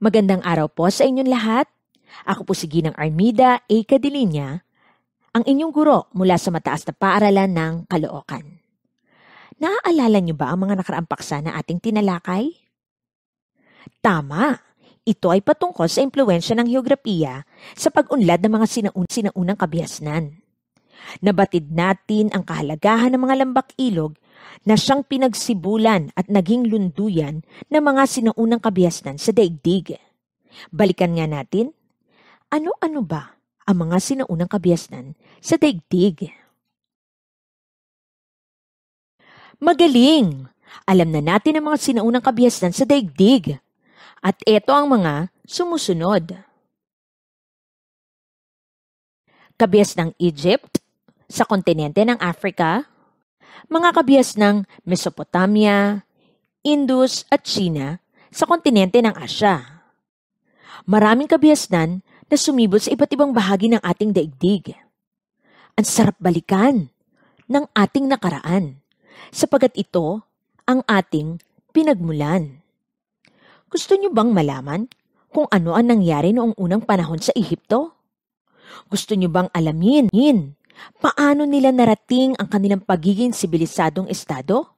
Magandang araw po sa inyong lahat. Ako po si Ginang Armida A. Cadilinya, ang inyong guro mula sa mataas na paaralan ng Caloocan. Naaalala niyo ba ang mga nakaraang paksa na ating tinalakay? Tama! Ito ay patungkol sa impluensya ng heograpiya sa pag-unlad ng mga sinaun sinaunang kabihasnan. Nabatid natin ang kahalagahan ng mga lambak ilog na siyang pinagsibulan at naging lunduyan ng mga sinaunang kabihasnan sa daigdig. Balikan nga natin, ano-ano ba ang mga sinaunang kabihasnan sa daigdig? Magaling! Alam na natin ang mga sinaunang kabihasnan sa daigdig. At ito ang mga sumusunod. Kabihas ng Egypt, sa kontinente ng Africa, mga kabihas ng Mesopotamia, Indus at China sa kontinente ng Asya. Maraming kabihasnan na sumibol sa iba't ibang bahagi ng ating daigdig. Ang sarap balikan ng ating nakaraan sapagat ito ang ating pinagmulan. Gusto niyo bang malaman kung ano ang nangyari noong unang panahon sa Ehipto? Gusto niyo bang alamin paano nila narating ang kanilang pagiging sibilisadong estado?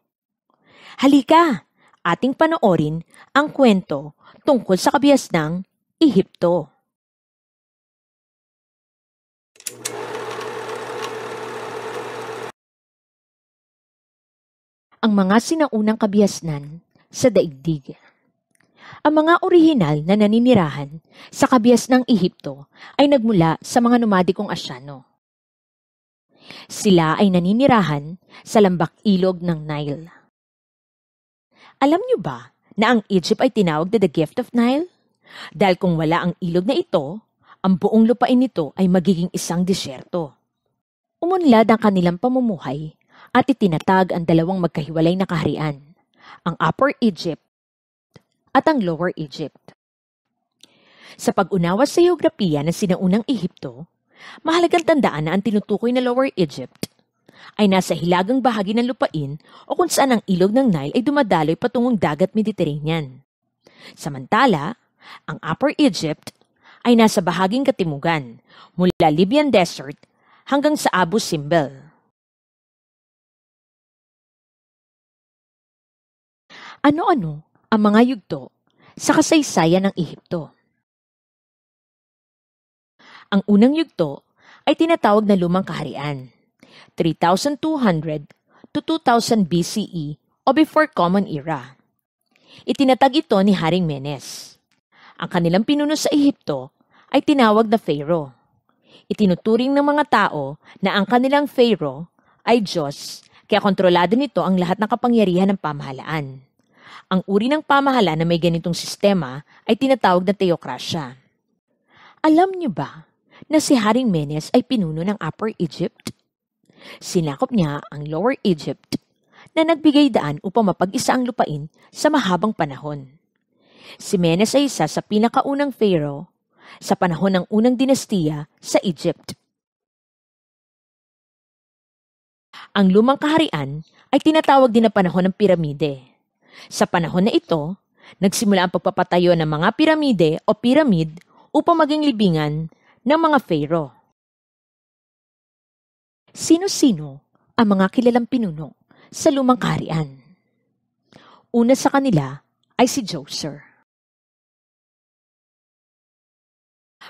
Halika, ating panoorin ang kwento tungkol sa kabiyas ng Ehipto. Ang mga sinaunang kabihasnan sa daigdig. Ang mga orihinal na naninirahan sa kabihas ng Ehipto ay nagmula sa mga nomadikong Asyano sila ay naninirahan sa lambak ilog ng Nile. Alam niyo ba na ang Egypt ay tinawag na the gift of Nile? Dahil kung wala ang ilog na ito, ang buong lupain nito ay magiging isang disyerto. Umunlad ang kanilang pamumuhay at itinatag ang dalawang magkahiwalay na kaharian, ang Upper Egypt at ang Lower Egypt. Sa pag-unawa sa geografiya ng sinaunang Ehipto, mahalagang tandaan na ang tinutukoy na Lower Egypt ay nasa hilagang bahagi ng lupain o kung saan ang ilog ng Nile ay dumadaloy patungong dagat Mediterranean. Samantala, ang Upper Egypt ay nasa bahaging katimugan mula Libyan Desert hanggang sa Abu Simbel. Ano-ano ang mga yugto sa kasaysayan ng Ehipto? Ang unang yugto ay tinatawag na Lumang Kaharian, 3200 to 2000 BCE o before Common Era. Itinatag ito ni Haring Menes. Ang kanilang pinuno sa Ehipto ay tinawag na Pharaoh. Itinuturing ng mga tao na ang kanilang Pharaoh ay Diyos, kaya kontrolado nito ang lahat ng kapangyarihan ng pamahalaan. Ang uri ng pamahala na may ganitong sistema ay tinatawag na teokrasya. Alam niyo ba na si Haring Menes ay pinuno ng Upper Egypt. Sinakop niya ang Lower Egypt na nagbigay daan upang mapag-isa ang lupain sa mahabang panahon. Si Menes ay isa sa pinakaunang pharaoh sa panahon ng unang dinastiya sa Egypt. Ang lumang kaharian ay tinatawag din na panahon ng piramide. Sa panahon na ito, nagsimula ang pagpapatayo ng mga piramide o piramid upang maging libingan ng mga Pharaoh. Sino-sino ang mga kilalang pinuno sa lumang karian? Una sa kanila ay si Joser.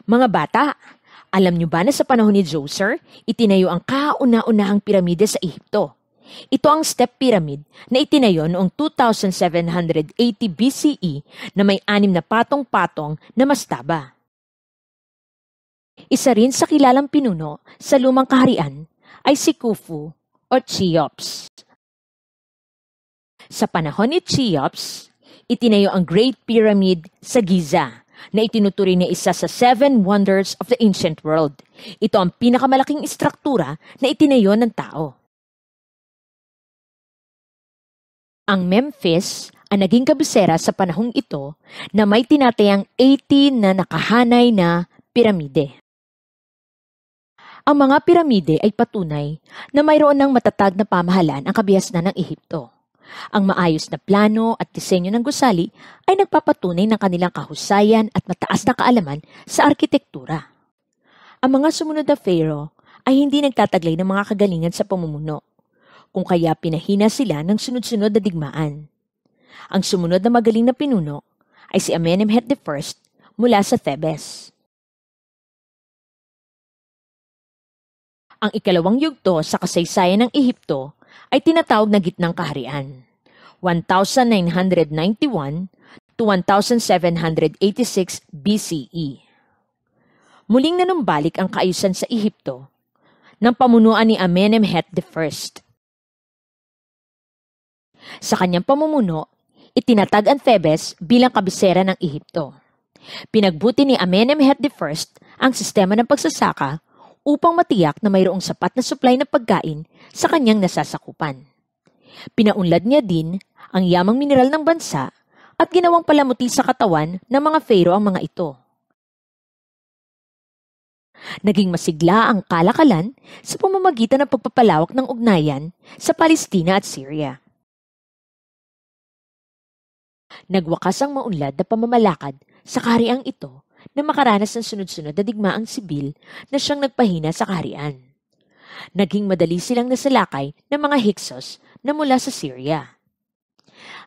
Mga bata, alam nyo ba na sa panahon ni Joser, itinayo ang kauna-unahang piramide sa Ehipto? Ito ang step pyramid na itinayo noong 2780 BCE na may anim na patong-patong na mastaba. Isa rin sa kilalang pinuno sa lumang kaharian ay si Khufu o Cheops. Sa panahon ni Cheops, itinayo ang Great Pyramid sa Giza na itinuturing na isa sa Seven Wonders of the Ancient World. Ito ang pinakamalaking istruktura na itinayo ng tao. Ang Memphis ang naging kabisera sa panahong ito na may tinatayang 80 na nakahanay na piramide. Ang mga piramide ay patunay na mayroon ng matatag na pamahalaan ang kabihasnan ng Ehipto. Ang maayos na plano at disenyo ng gusali ay nagpapatunay ng kanilang kahusayan at mataas na kaalaman sa arkitektura. Ang mga sumunod na pharaoh ay hindi nagtataglay ng mga kagalingan sa pamumuno, kung kaya pinahina sila ng sunod-sunod na digmaan. Ang sumunod na magaling na pinuno ay si Amenemhet I mula sa Thebes. Ang ikalawang yugto sa kasaysayan ng Ehipto ay tinatawag na Gitnang Kaharian, 1991 to 1786 BCE. Muling nanumbalik ang kaayusan sa Ehipto ng pamunuan ni Amenemhet I. Sa kanyang pamumuno, itinatag ang Thebes bilang kabisera ng Ehipto. Pinagbuti ni Amenemhet I ang sistema ng pagsasaka upang matiyak na mayroong sapat na supply ng pagkain sa kanyang nasasakupan. Pinaunlad niya din ang yamang mineral ng bansa at ginawang palamuti sa katawan ng mga Fero ang mga ito. Naging masigla ang kalakalan sa pamamagitan ng pagpapalawak ng ugnayan sa Palestina at Syria. Nagwakas ang maunlad na pamamalakad sa kahariang ito na makaranas ng sunod-sunod na digmaang sibil na siyang nagpahina sa kaharian. Naging madali silang nasalakay ng mga Hyksos na mula sa Syria.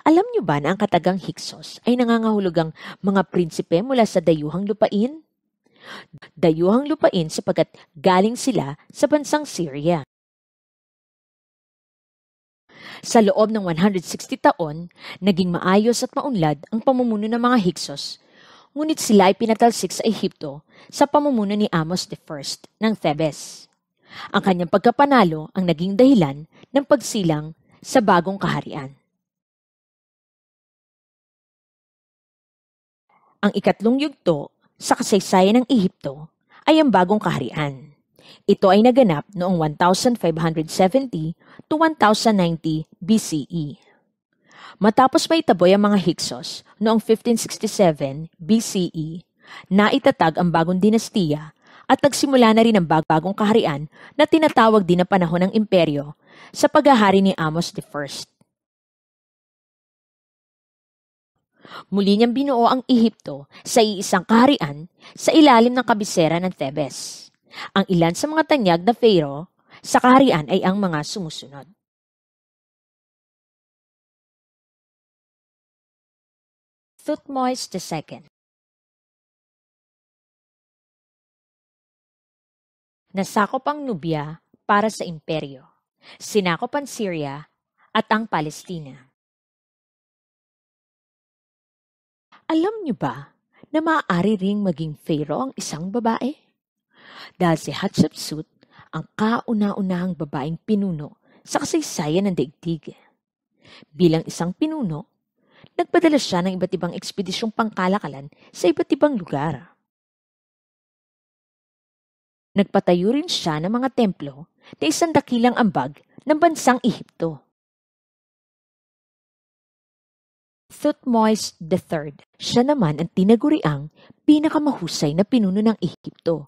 Alam niyo ba na ang katagang Hyksos ay nangangahulugang mga prinsipe mula sa dayuhang lupain? Dayuhang lupain sapagat galing sila sa bansang Syria. Sa loob ng 160 taon, naging maayos at maunlad ang pamumuno ng mga Hyksos ngunit sila ay pinatalsik sa Ehipto sa pamumuno ni Amos I ng Thebes. Ang kanyang pagkapanalo ang naging dahilan ng pagsilang sa bagong kaharian. Ang ikatlong yugto sa kasaysayan ng Ehipto ay ang bagong kaharian. Ito ay naganap noong 1570 to 1090 BCE. Matapos maitaboy ang mga Hyksos, noong 1567 BCE, naitatag ang bagong dinastiya at nagsimula na rin ang bagong kaharian na tinatawag din na panahon ng imperyo sa paghahari ni Amos I. Muli niyang binuo ang Ehipto sa iisang kaharian sa ilalim ng kabisera ng Thebes. Ang ilan sa mga tanyag na Pharaoh sa kaharian ay ang mga sumusunod. Thutmose II. Nasakop ang Nubia para sa imperyo, sinakop ang Syria at ang Palestina. Alam niyo ba na maaari ring maging pharaoh ang isang babae? Dahil si Hatshepsut ang kauna-unahang babaeng pinuno sa kasaysayan ng daigdig. Bilang isang pinuno, nagpadala siya ng iba't ibang ekspedisyong pangkalakalan sa iba't ibang lugar. Nagpatayo rin siya ng mga templo na isang dakilang ambag ng bansang Ehipto. Thutmoise III, siya naman ang tinaguriang pinakamahusay na pinuno ng Ehipto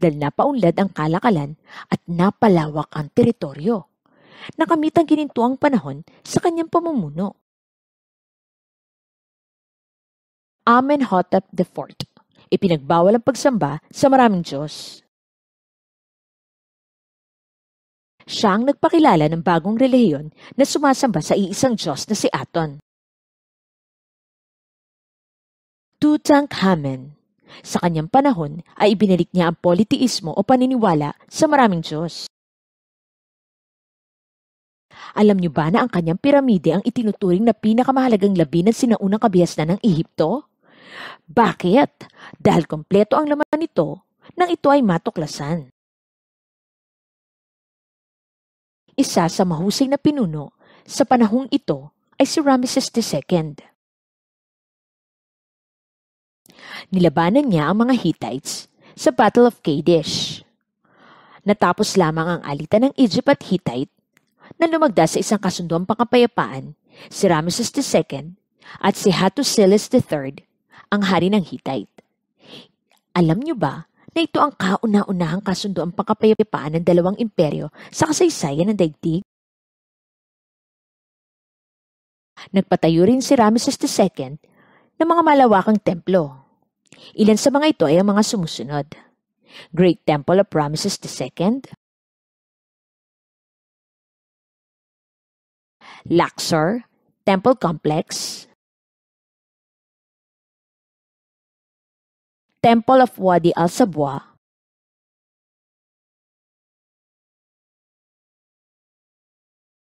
dahil napaunlad ang kalakalan at napalawak ang teritoryo. Nakamit ang ginintuang panahon sa kanyang pamumuno. Amenhotep IV. Ipinagbawal ang pagsamba sa maraming Diyos. Siya ang nagpakilala ng bagong relihiyon na sumasamba sa iisang Diyos na si Aton. Tutankhamen Sa kanyang panahon ay ibinalik niya ang politeismo o paniniwala sa maraming Diyos. Alam niyo ba na ang kanyang piramide ang itinuturing na pinakamahalagang labi ng sinaunang kabihasnan ng Ehipto? Bakit? Dahil kompleto ang laman nito nang ito ay matuklasan. Isa sa mahusay na pinuno sa panahong ito ay si Ramses II. Nilabanan niya ang mga Hittites sa Battle of Kadesh. Natapos lamang ang alitan ng Egypt at Hittite na lumagda sa isang kasunduang pangkapayapaan si Ramses II at si Hattusilis III ang hari ng Hittite. Alam niyo ba na ito ang kauna-unahang kasunduang pakapayapaan ng dalawang imperyo sa kasaysayan ng daigdig? Nagpatayo rin si Ramses II ng mga malawakang templo. Ilan sa mga ito ay ang mga sumusunod. Great Temple of Ramses II, Luxor Temple Complex, Temple of Wadi al-Sabwa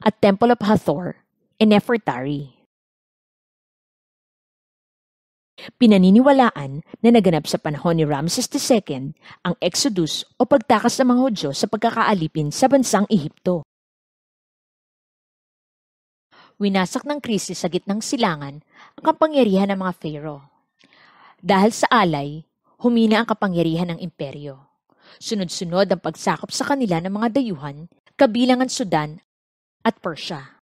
at Temple of Hathor in Nefertari. Pinaniniwalaan na naganap sa panahon ni Ramses II ang Exodus o pagtakas ng mga Hudyo sa pagkakaalipin sa bansang Ehipto. Winasak ng krisis sa gitnang silangan ang kapangyarihan ng mga Pharaoh. Dahil sa alay, humina ang kapangyarihan ng imperyo. Sunod-sunod ang pagsakop sa kanila ng mga dayuhan, kabilang ang Sudan at Persia.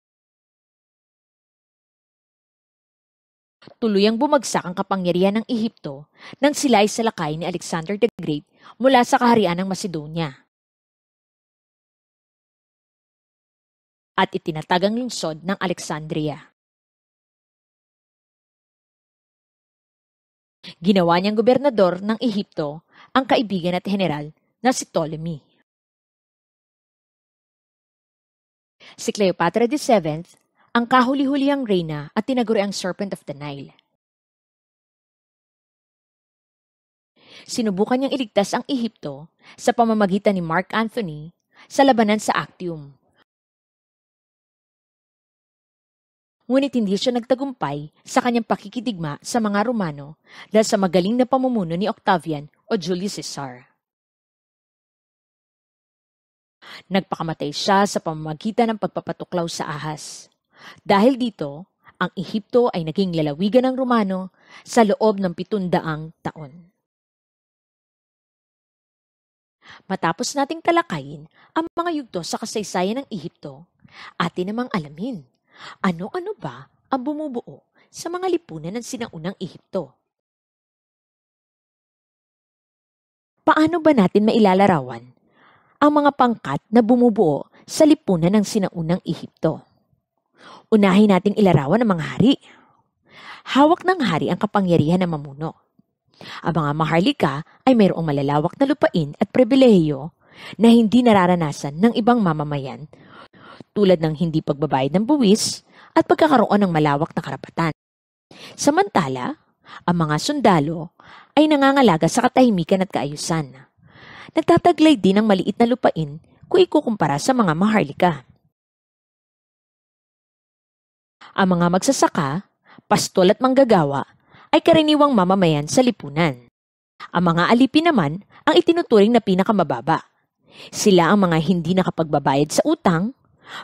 Tuloy ang bumagsak ang kapangyarihan ng Ehipto nang sila ay salakay ni Alexander the Great mula sa kaharian ng Macedonia. At itinatag ang lungsod ng Alexandria. Ginawa niyang gobernador ng Ehipto ang kaibigan at general na si Ptolemy. Si Cleopatra VII ang kahuli-huliang reyna at tinaguri ang Serpent of the Nile. Sinubukan niyang iligtas ang Ehipto sa pamamagitan ni Mark Anthony sa labanan sa Actium ngunit hindi siya nagtagumpay sa kanyang pakikidigma sa mga Romano dahil sa magaling na pamumuno ni Octavian o Julius Caesar. Nagpakamatay siya sa pamamagitan ng pagpapatuklaw sa ahas. Dahil dito, ang Ehipto ay naging lalawigan ng Romano sa loob ng pitundaang taon. Matapos nating talakayin ang mga yugto sa kasaysayan ng Ehipto, atin namang alamin ano-ano ba ang bumubuo sa mga lipunan ng sinaunang Ehipto? Paano ba natin mailalarawan ang mga pangkat na bumubuo sa lipunan ng sinaunang Ehipto? Unahin nating ilarawan ang mga hari. Hawak ng hari ang kapangyarihan ng mamuno. Ang mga maharlika ay mayroong malalawak na lupain at pribilehiyo na hindi nararanasan ng ibang mamamayan tulad ng hindi pagbabayad ng buwis at pagkakaroon ng malawak na karapatan. Samantala, ang mga sundalo ay nangangalaga sa katahimikan at kaayusan. Nagtataglay din ng maliit na lupain kung ikukumpara sa mga maharlika. Ang mga magsasaka, pastol at manggagawa ay karaniwang mamamayan sa lipunan. Ang mga alipin naman ang itinuturing na pinakamababa. Sila ang mga hindi nakapagbabayad sa utang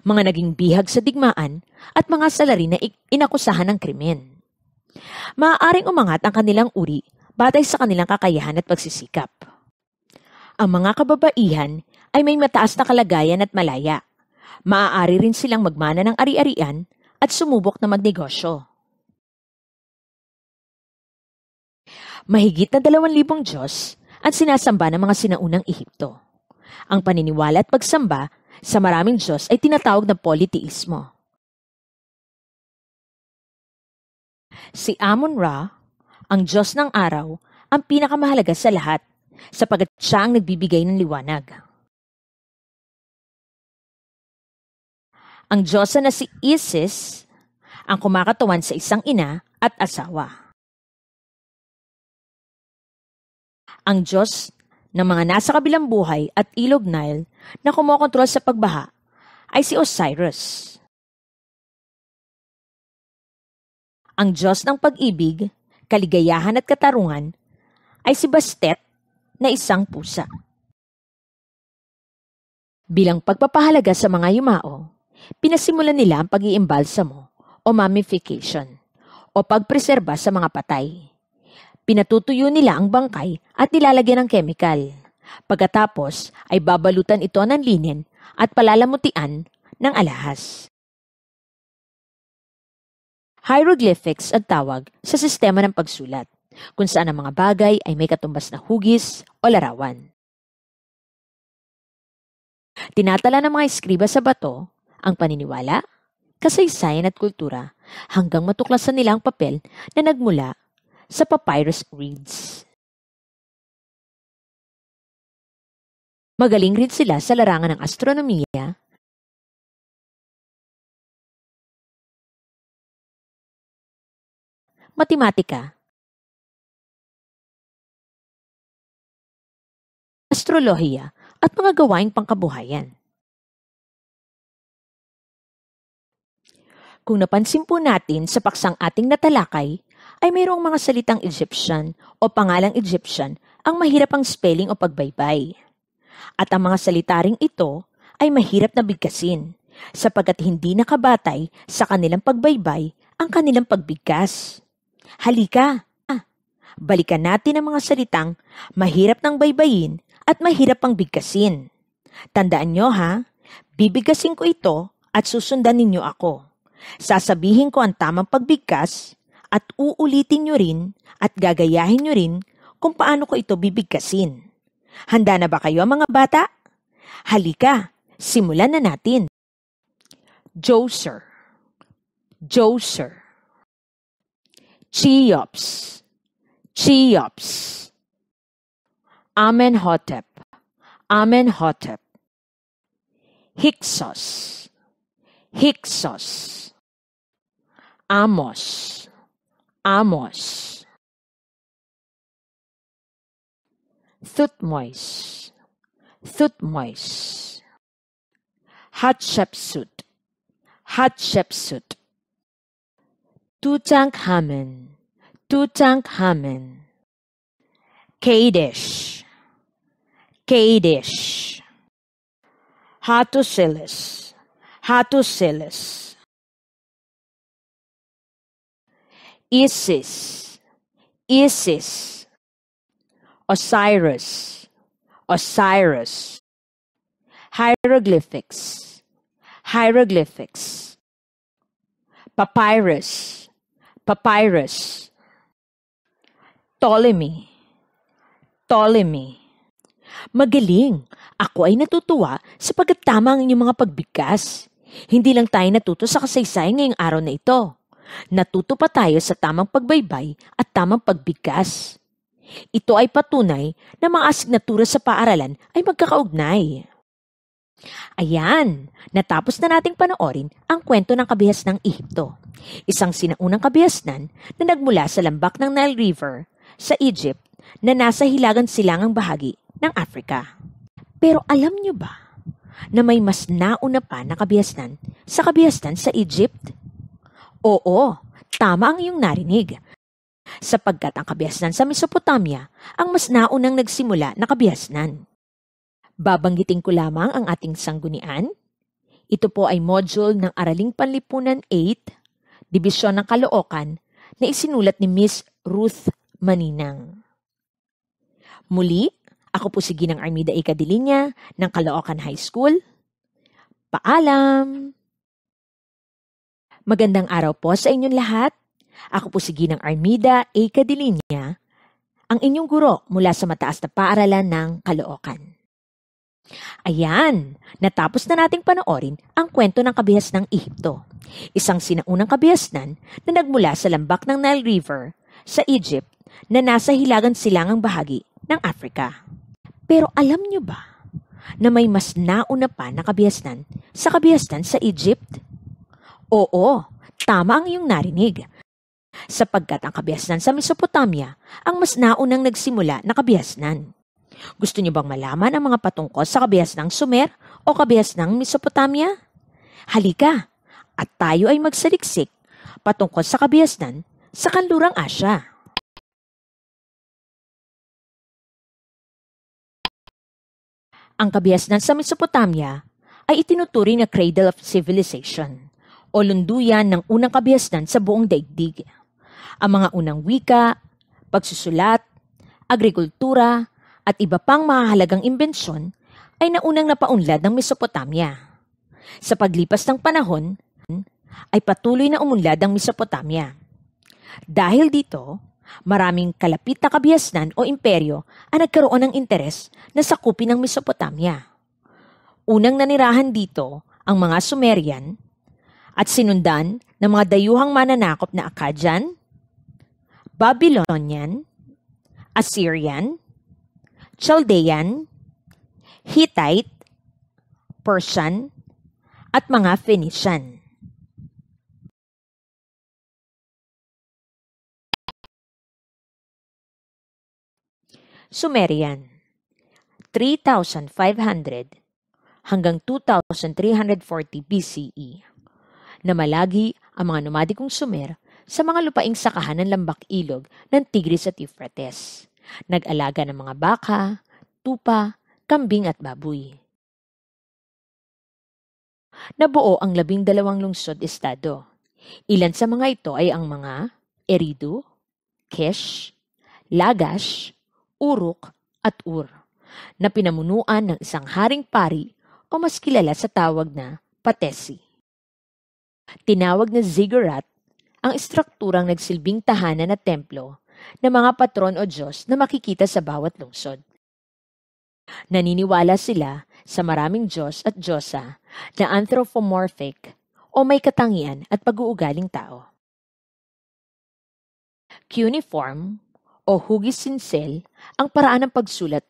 mga naging bihag sa digmaan at mga salari na inakusahan ng krimen. Maaaring umangat ang kanilang uri batay sa kanilang kakayahan at pagsisikap. Ang mga kababaihan ay may mataas na kalagayan at malaya. Maaari rin silang magmana ng ari-arian at sumubok na magnegosyo. Mahigit na dalawang libong Diyos ang sinasamba ng mga sinaunang Ehipto. Ang paniniwala at pagsamba sa maraming Diyos ay tinatawag na politeismo. Si Amon-Ra, ang Diyos ng araw, ang pinakamahalaga sa lahat sapagat siya ang nagbibigay ng liwanag. Ang Diyosa na si Isis ang kumakatawan sa isang ina at asawa. Ang Diyos ng mga nasa kabilang buhay at ilog Nile na kumokontrol sa pagbaha ay si Osiris. Ang Diyos ng pag-ibig, kaligayahan at katarungan ay si Bastet na isang pusa. Bilang pagpapahalaga sa mga yumao, pinasimulan nila ang pag iimbalsamo o mummification o pagpreserba sa mga patay Pinatutuyo nila ang bangkay at nilalagyan ng kemikal. Pagkatapos ay babalutan ito ng linen at palalamutian ng alahas. Hieroglyphics at tawag sa sistema ng pagsulat, kung saan ang mga bagay ay may katumbas na hugis o larawan. Tinatala ng mga eskriba sa bato ang paniniwala, kasaysayan at kultura hanggang matuklasan nila ang papel na nagmula sa papyrus reeds. Magaling rin sila sa larangan ng astronomiya matematika. Astrolohiya at mga gawaing pangkabuhayan. Kung napansin po natin sa paksang ating natalakay, ay mayroong mga salitang Egyptian o pangalang Egyptian ang mahirap ang spelling o pagbaybay. At ang mga salitaring ito ay mahirap na bigkasin sapagkat hindi nakabatay sa kanilang pagbaybay ang kanilang pagbigkas. Halika, ah, balikan natin ang mga salitang mahirap ng baybayin at mahirap pang bigkasin. Tandaan nyo ha, bibigkasin ko ito at susundan ninyo ako. Sasabihin ko ang tamang pagbigkas at uulitin nyo rin at gagayahin nyo rin kung paano ko ito bibigkasin. Handa na ba kayo mga bata? Halika, simulan na natin. Joser Joser Cheops Cheops Amenhotep Amenhotep Hyksos Hyksos Amos Amos Thutmoise Thutmoise Hatshepsut Hatshepsut Tutankhamen Tutankhamen Kadesh Kadesh Hattusilis Hattusilis Isis, Isis, Osiris, Osiris, hieroglyphics, hieroglyphics, papyrus, papyrus, Ptolemy, Ptolemy. Magaling! Ako ay natutuwa sapagkat tama ang inyong mga pagbigkas. Hindi lang tayo natuto sa kasaysayan ngayong araw na ito. Natuto pa tayo sa tamang pagbaybay at tamang pagbigkas. Ito ay patunay na mga asignatura sa paaralan ay magkakaugnay. Ayan, natapos na nating panoorin ang kwento ng kabihas ng Ehipto, isang sinaunang kabihasnan na nagmula sa lambak ng Nile River sa Egypt na nasa hilagang silangang bahagi ng Africa. Pero alam niyo ba na may mas nauna pa na kabihasnan sa kabihasnan sa Egypt? Oo, tama ang iyong narinig. Sapagkat ang kabihasnan sa Mesopotamia ang mas naunang nagsimula na kabihasnan. Babanggitin ko lamang ang ating sanggunian. Ito po ay module ng Araling Panlipunan 8, Dibisyon ng Kalookan, na isinulat ni Miss Ruth Maninang. Muli, ako po si Ginang Armida Icadilinya ng Caloocan High School. Paalam! Magandang araw po sa inyong lahat. Ako po si Ginang Armida A. Cadilinya, ang inyong guro mula sa mataas na paaralan ng Caloocan. Ayan, natapos na nating panoorin ang kwento ng kabihas ng Ehipto, isang sinaunang kabihasnan na nagmula sa lambak ng Nile River sa Egypt na nasa hilagan silangang bahagi ng Africa. Pero alam nyo ba na may mas nauna pa na kabihasnan sa kabihasnan sa Egypt? Oo, tama ang iyong narinig. Sapagkat ang kabihasnan sa Mesopotamia ang mas naunang nagsimula na kabihasnan. Gusto niyo bang malaman ang mga patungkol sa ng Sumer o ng Mesopotamia? Halika, at tayo ay magsaliksik patungkol sa kabihasnan sa kanlurang Asya. Ang kabihasnan sa Mesopotamia ay itinuturing na cradle of civilization o lunduyan ng unang kabihasnan sa buong daigdig. Ang mga unang wika, pagsusulat, agrikultura, at iba pang mahalagang imbensyon ay naunang napaunlad ng Mesopotamia. Sa paglipas ng panahon, ay patuloy na umunlad ang Mesopotamia. Dahil dito, maraming kalapit na kabihasnan o imperyo ang nagkaroon ng interes na sakupin ng Mesopotamia. Unang nanirahan dito ang mga Sumerian, at sinundan ng mga dayuhang mananakop na Akkadian, Babylonian, Assyrian, Chaldean, Hittite, Persian, at mga Phoenician. Sumerian 3,500 hanggang 2,340 BCE na malagi ang mga nomadikong Sumer sa mga lupaing sakahan ng lambak ilog ng Tigris at Euphrates. Nag-alaga ng mga baka, tupa, kambing at baboy. Nabuo ang labing dalawang lungsod estado. Ilan sa mga ito ay ang mga Eridu, Kesh, Lagash, Uruk at Ur na pinamunuan ng isang haring pari o mas kilala sa tawag na Patesi. Tinawag na ziggurat ang estrukturang nagsilbing tahanan at templo ng mga patron o Diyos na makikita sa bawat lungsod. Naniniwala sila sa maraming Diyos at Diyosa na anthropomorphic o may katangian at pag-uugaling tao. Cuneiform o hugis sinsel ang paraan ng pagsulat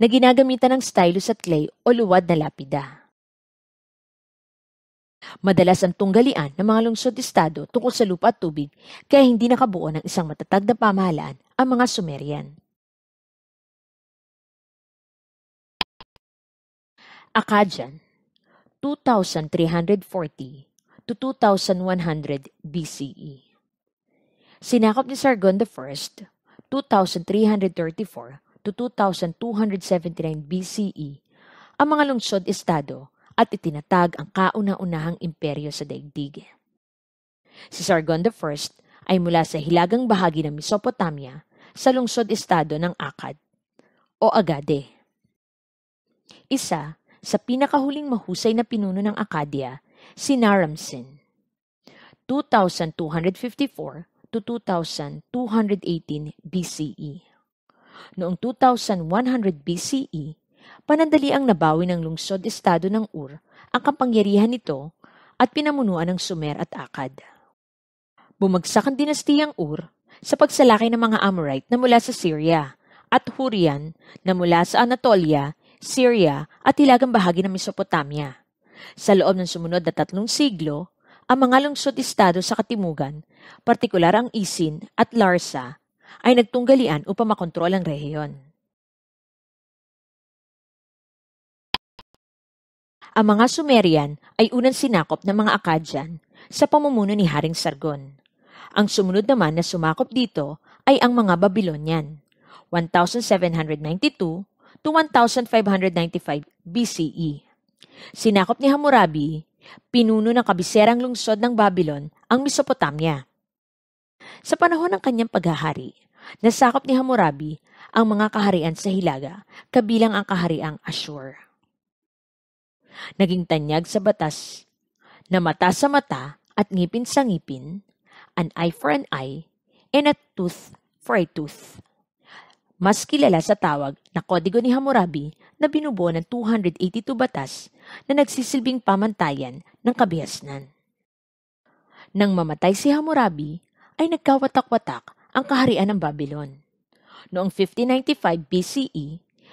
na ginagamitan ng stylus at clay o luwad na lapida. Madalas ang tunggalian ng mga lungsod-estado tungkol sa lupa at tubig kaya hindi nakabuo ng isang matatag na pamahalaan ang mga Sumerian. Akkadian 2340 to 2100 BCE Sinakop ni Sargon I 2334 to 2279 BCE ang mga lungsod-estado at itinatag ang kauna-unahang imperyo sa daigdig. Si Sargon I ay mula sa hilagang bahagi ng Mesopotamia sa lungsod-estado ng Akkad o Agade. Isa sa pinakahuling mahusay na pinuno ng Akkadia, si Naramsin. 2254 to 2218 BCE. Noong 2100 BCE, Panandali ang nabawi ng lungsod-estado ng Ur ang kapangyarihan nito at pinamunuan ng Sumer at Akkad. Bumagsak ang dinastiyang Ur sa pagsalakay ng mga Amorite na mula sa Syria at Hurian na mula sa Anatolia, Syria at ilagang bahagi ng Mesopotamia. Sa loob ng sumunod na tatlong siglo, ang mga lungsod-estado sa Katimugan, partikular ang Isin at Larsa, ay nagtunggalian upang makontrol ang rehiyon. Ang mga Sumerian ay unang sinakop ng mga Akkadian sa pamumuno ni Haring Sargon. Ang sumunod naman na sumakop dito ay ang mga Babylonian, 1792 to 1595 BCE. Sinakop ni Hammurabi, pinuno ng kabiserang lungsod ng Babylon ang Mesopotamia. Sa panahon ng kanyang paghahari, nasakop ni Hammurabi ang mga kaharian sa Hilaga, kabilang ang kahariang Ashur. Naging tanyag sa batas na mata sa mata at ngipin sa ngipin, an eye for an eye, and a tooth for a tooth. Mas kilala sa tawag na Kodigo ni Hammurabi na binubuo ng 282 batas na nagsisilbing pamantayan ng kabihasnan. Nang mamatay si Hammurabi, ay nagkawatak-watak ang kaharian ng Babylon. Noong 1595 BCE,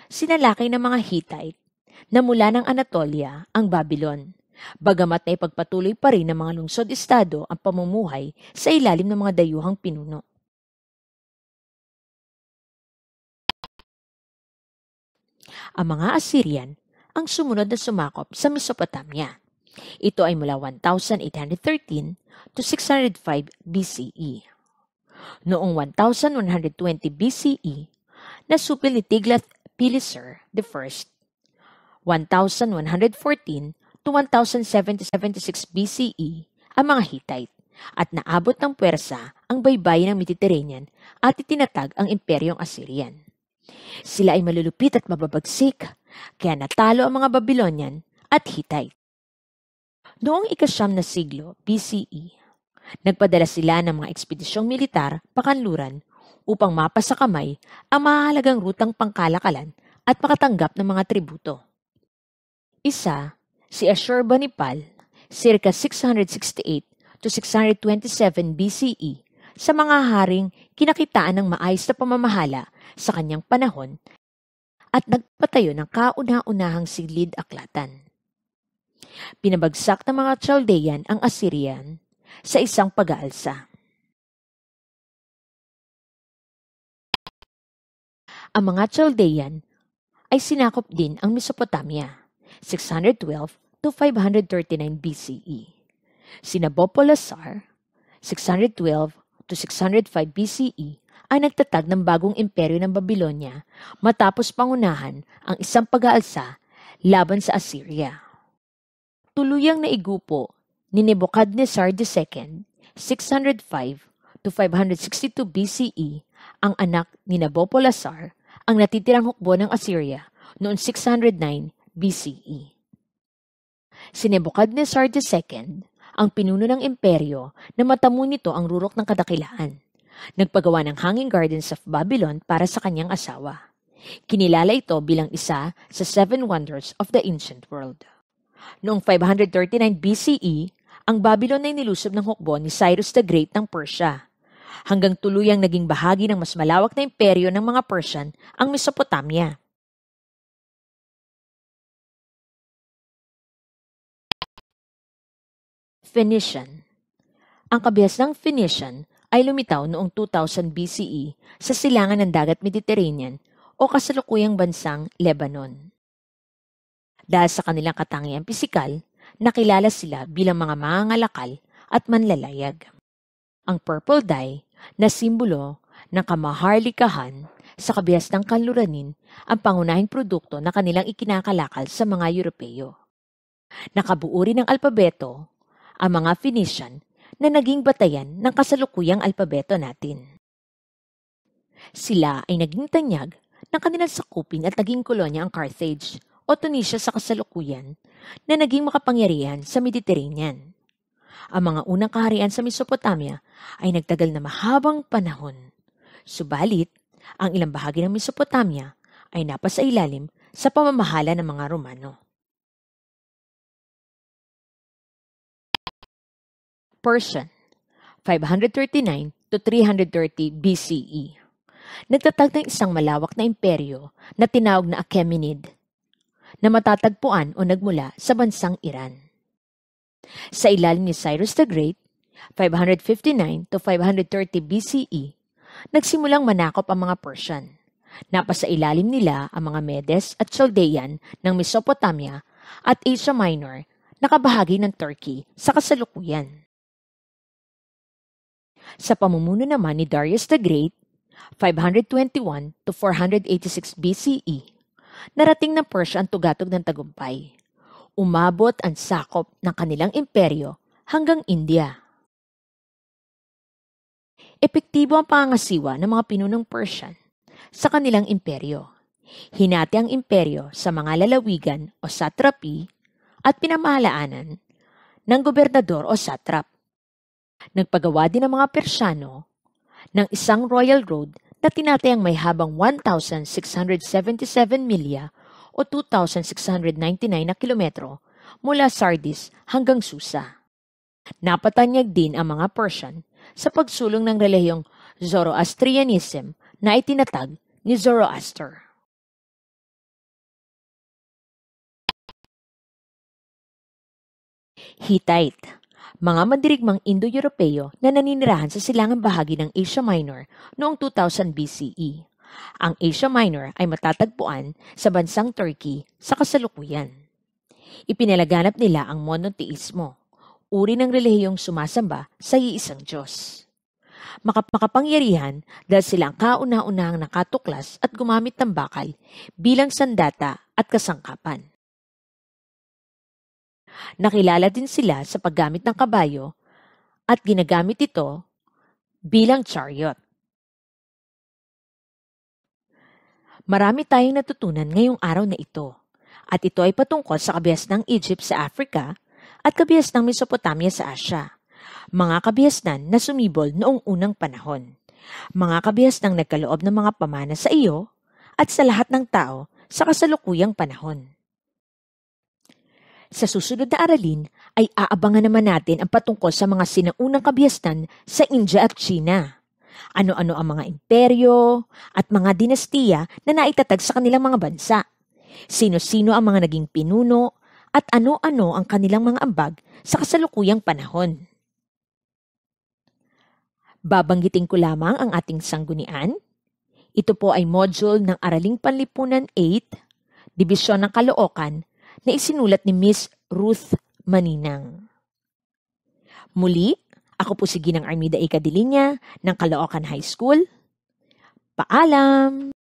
sinalakay ng mga Hittite na mula ng Anatolia ang Babylon. Bagamat ay pagpatuloy pa rin ng mga lungsod-estado ang pamumuhay sa ilalim ng mga dayuhang pinuno. Ang mga Assyrian ang sumunod na sumakop sa Mesopotamia. Ito ay mula 1813 to 605 BCE. Noong 1120 BCE, nasupil ni Tiglath-Pileser I 1114 to 1076 BCE ang mga Hittite at naabot ng puwersa ang baybay ng Mediterranean at itinatag ang Imperyong Assyrian. Sila ay malulupit at mababagsik, kaya natalo ang mga Babylonian at Hittite. Noong ikasyam na siglo, BCE, nagpadala sila ng mga ekspedisyong militar pakanluran upang mapasakamay ang mahalagang rutang pangkalakalan at makatanggap ng mga tributo. Isa, si Ashurbanipal, circa 668 to 627 BCE, sa mga haring kinakitaan ng maayos na pamamahala sa kanyang panahon at nagpatayo ng kauna-unahang silid aklatan. Pinabagsak ng mga Chaldean ang Assyrian sa isang pag-aalsa. Ang mga Chaldean ay sinakop din ang Mesopotamia 612 to 539 BCE. Si Nabopolassar, 612 to 605 BCE, ay nagtatag ng bagong imperyo ng Babylonia matapos pangunahan ang isang pag-aalsa laban sa Assyria. Tuluyang naigupo ni Nebuchadnezzar II, 605 to 562 BCE, ang anak ni Nabopolassar, ang natitirang hukbo ng Assyria noong 609 BCE. Si Nebuchadnezzar II, ang pinuno ng imperyo, na matamo nito ang rurok ng kadakilaan. Nagpagawa ng Hanging Gardens of Babylon para sa kanyang asawa. Kinilala ito bilang isa sa Seven Wonders of the Ancient World. Noong 539 BCE, ang Babylon ay nilusob ng hukbo ni Cyrus the Great ng Persia. Hanggang tuluyang naging bahagi ng mas malawak na imperyo ng mga Persian ang Mesopotamia. Phoenician. Ang kabias ng Phoenician ay lumitaw noong 2000 BCE sa silangan ng dagat Mediterranean o kasalukuyang bansang Lebanon. Dahil sa kanilang katangian pisikal, nakilala sila bilang mga mangangalakal at manlalayag. Ang purple dye na simbolo ng kamaharlikahan sa kabias ng kanluranin ang pangunahing produkto na kanilang ikinakalakal sa mga Europeo. Nakabuo ng alpabeto ang mga Phoenician na naging batayan ng kasalukuyang alpabeto natin. Sila ay naging tanyag ng kanilang sakupin at naging kolonya ang Carthage o Tunisia sa kasalukuyan na naging makapangyarihan sa Mediterranean. Ang mga unang kaharian sa Mesopotamia ay nagtagal na mahabang panahon. Subalit, ang ilang bahagi ng Mesopotamia ay napasailalim sa pamamahala ng mga Romano. Persian, 539 to 330 BCE. Nagtatag ng isang malawak na imperyo na tinawag na Achaemenid na matatagpuan o nagmula sa bansang Iran. Sa ilalim ni Cyrus the Great, 559 to 530 BCE, nagsimulang manakop ang mga Persian. Napasailalim nila ang mga Medes at Chaldean ng Mesopotamia at Asia Minor na kabahagi ng Turkey sa kasalukuyan sa pamumuno naman ni Darius the Great, 521 to 486 BCE, narating ng Persia ang tugatog ng tagumpay. Umabot ang sakop ng kanilang imperyo hanggang India. Epektibo ang pangasiwa ng mga pinunong Persian sa kanilang imperyo. Hinati ang imperyo sa mga lalawigan o satrapi at pinamahalaanan ng gobernador o satrap Nagpagawa din ang mga Persyano ng isang royal road na tinatayang may habang 1,677 milya o 2,699 na kilometro mula Sardis hanggang Susa. Napatanyag din ang mga Persian sa pagsulong ng relihiyong Zoroastrianism na itinatag ni Zoroaster. Hittite mga mandirigmang Indo-Europeo na naninirahan sa silangang bahagi ng Asia Minor noong 2000 BCE. Ang Asia Minor ay matatagpuan sa bansang Turkey sa kasalukuyan. Ipinalaganap nila ang monoteismo, uri ng relihiyong sumasamba sa iisang Diyos. Makapakapangyarihan dahil sila ang kauna-unahang nakatuklas at gumamit ng bakal bilang sandata at kasangkapan. Nakilala din sila sa paggamit ng kabayo at ginagamit ito bilang chariot. Marami tayong natutunan ngayong araw na ito at ito ay patungkol sa kabihas ng Egypt sa Africa at kabihas ng Mesopotamia sa Asia. Mga kabihasnan na sumibol noong unang panahon. Mga kabihas ng nagkaloob ng mga pamana sa iyo at sa lahat ng tao sa kasalukuyang panahon. Sa susunod na aralin ay aabangan naman natin ang patungkol sa mga sinaunang kabihasnan sa India at China. Ano-ano ang mga imperyo at mga dinastiya na naitatag sa kanilang mga bansa. Sino-sino ang mga naging pinuno at ano-ano ang kanilang mga ambag sa kasalukuyang panahon. Babanggitin ko lamang ang ating sanggunian. Ito po ay module ng Araling Panlipunan 8, Dibisyon ng Kalookan, na isinulat ni Miss Ruth Maninang. Muli, ako po si Ginang Armida Icadilinya ng Caloocan High School. Paalam!